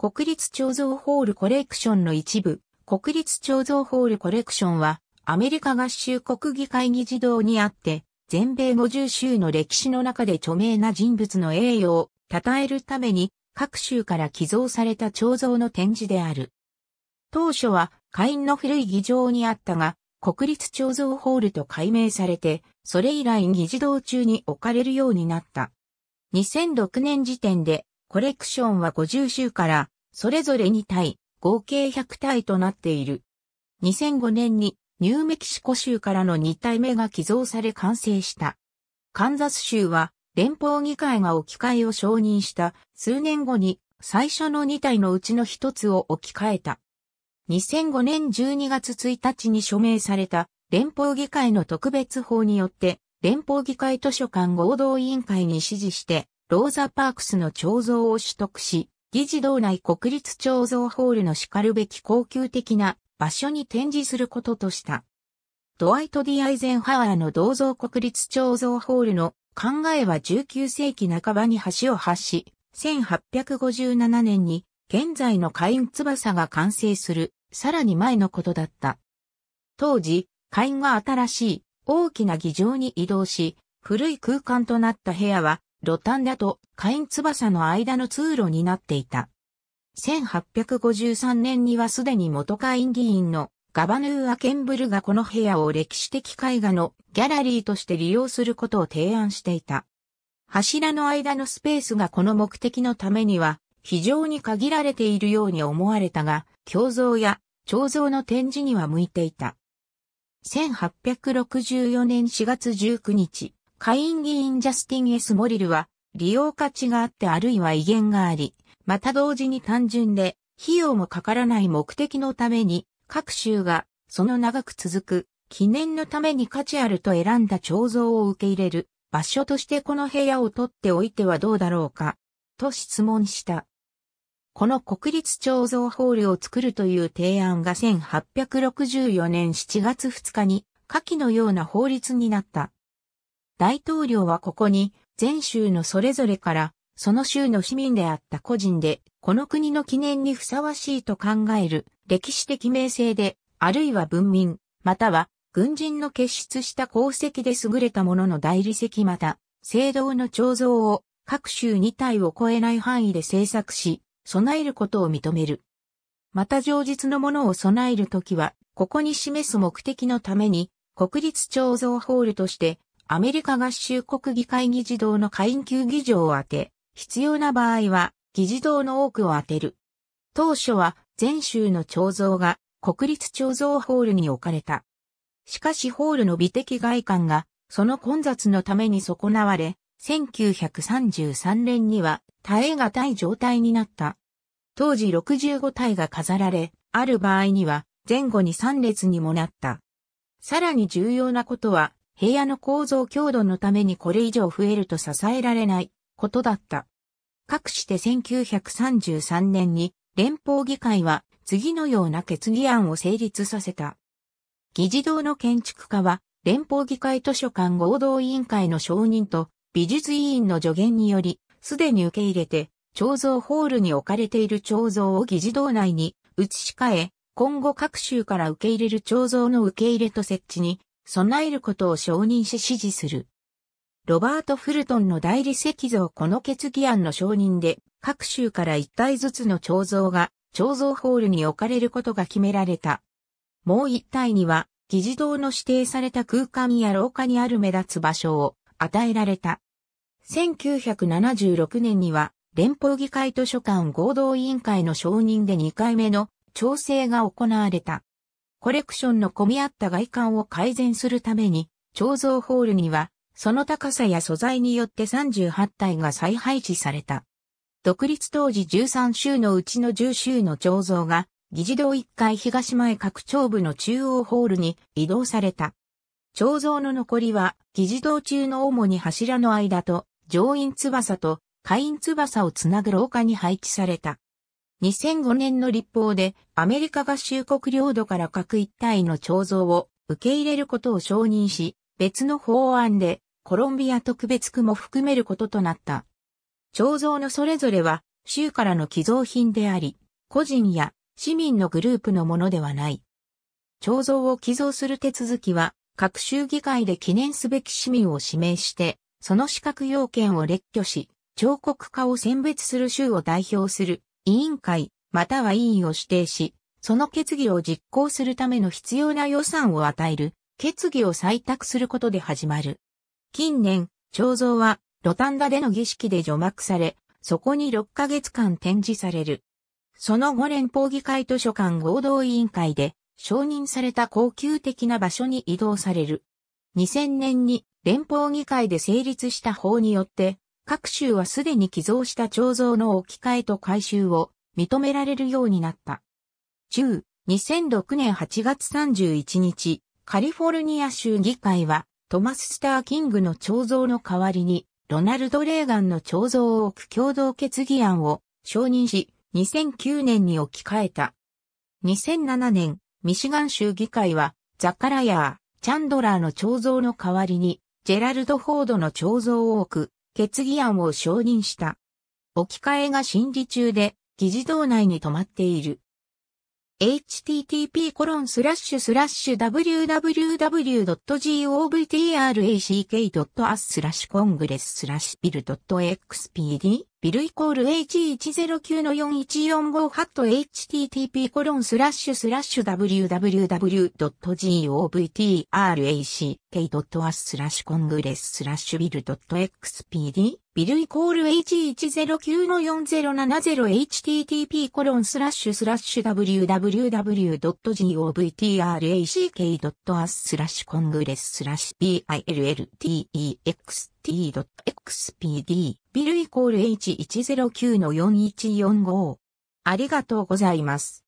国立彫像ホールコレクションの一部、国立彫像ホールコレクションは、アメリカ合衆国議会議事堂にあって、全米50州の歴史の中で著名な人物の栄誉を称えるために、各州から寄贈された彫像の展示である。当初は、会員の古い議場にあったが、国立彫像ホールと改名されて、それ以来議事堂中に置かれるようになった。2006年時点でコレクションは50州から、それぞれ2体、合計100体となっている。2005年にニューメキシコ州からの2体目が寄贈され完成した。カンザス州は連邦議会が置き換えを承認した数年後に最初の2体のうちの1つを置き換えた。2005年12月1日に署名された連邦議会の特別法によって連邦議会図書館合同委員会に指示してローザ・パークスの彫像を取得し、議事堂内国立彫像ホールの叱るべき高級的な場所に展示することとした。ドワイト・ディ・アイゼンハワーの銅像国立彫像ホールの考えは19世紀半ばに橋を発し、1857年に現在のカイン翼が完成する、さらに前のことだった。当時、カインが新しい大きな議場に移動し、古い空間となった部屋はロタンダとカイン翼の間の通路になっていた。1853年にはすでに元カイン議員のガバヌー・アケンブルがこの部屋を歴史的絵画のギャラリーとして利用することを提案していた。柱の間のスペースがこの目的のためには非常に限られているように思われたが、胸像や彫像の展示には向いていた。1864年4月19日、下院議員ジャスティン・エス・モリルは、利用価値があってあるいは威厳があり、また同時に単純で、費用もかからない目的のために、各州が、その長く続く、記念のために価値あると選んだ彫像を受け入れる、場所としてこの部屋を取っておいてはどうだろうか、と質問した。この国立彫像ホールを作るという提案が1864年7月2日に、下記のような法律になった。大統領はここに、全州のそれぞれから、その州の市民であった個人で、この国の記念にふさわしいと考える歴史的名声で、あるいは文民、または軍人の結出した功績で優れた者のの大理石また、聖堂の彫像を各州2体を超えない範囲で制作し、備えることを認める。また上実のものを備えるときは、ここに示す目的のために、国立彫像ホールとして、アメリカ合衆国議会議事堂の会員級議場を当て、必要な場合は議事堂の多くを当てる。当初は全州の彫像が国立彫像ホールに置かれた。しかしホールの美的外観がその混雑のために損なわれ、1933年には耐え難い状態になった。当時65体が飾られ、ある場合には前後に3列にもなった。さらに重要なことは、部屋の構造強度のためにこれ以上増えると支えられないことだった。かくして1933年に連邦議会は次のような決議案を成立させた。議事堂の建築家は連邦議会図書館合同委員会の承認と美術委員の助言により、すでに受け入れて、彫像ホールに置かれている彫像を議事堂内に移し替え、今後各州から受け入れる彫像の受け入れと設置に備えることを承認し支持する。ロバート・フルトンの代理石像この決議案の承認で、各州から一体ずつの彫像が、彫像ホールに置かれることが決められた。もう一体には、議事堂の指定された空間や廊下にある目立つ場所を与えられた。1976年には、連邦議会図書館合同委員会の承認で2回目の調整が行われた。コレクションの混み合った外観を改善するために、彫像ホールには、その高さや素材によって38体が再配置された。独立当時13州のうちの10州の彫像が、議事堂1階東前各張部の中央ホールに移動された。彫像の残りは、議事堂中の主に柱の間と、上院翼と下院翼をつなぐ廊下に配置された。2005年の立法でアメリカ合衆国領土から各一帯の彫像を受け入れることを承認し、別の法案でコロンビア特別区も含めることとなった。彫像のそれぞれは州からの寄贈品であり、個人や市民のグループのものではない。彫像を寄贈する手続きは各州議会で記念すべき市民を指名して、その資格要件を列挙し、彫刻家を選別する州を代表する委員会、または委員を指定し、その決議を実行するための必要な予算を与える、決議を採択することで始まる。近年、彫像は、ロタンダでの儀式で除幕され、そこに6ヶ月間展示される。その後連邦議会図書館合同委員会で承認された高級的な場所に移動される。2000年に連邦議会で成立した法によって各州はすでに寄贈した彫像の置き換えと回収を認められるようになった。中、2006年8月31日、カリフォルニア州議会は、トマス・スター・キングの彫像の代わりに、ロナルド・レーガンの彫像を置く共同決議案を承認し、2009年に置き換えた。2007年、ミシガン州議会は、ザカラヤー、チャンドラーの彫像の代わりに、ジェラルド・フォードの彫像を置く決議案を承認した。置き換えが審理中で、議事堂内に止まっている。http コロンスラッシュスラッシュ www.govtrack.as スラッシュコングレススラッシュビル .xpd ビルイコール H109-4145 ハット http コロンスラッシュスラッシュ w w w g o v t r a c k a s スラッシュコングレススラッシュビル .xpd ビルイコール H109-4070http コロンスラッシュスラッシュ w w w g o v t r a c k a s スラッシュコングレススラッシュ biltext t.xpd ビルイコール h109-4145 ありがとうございます。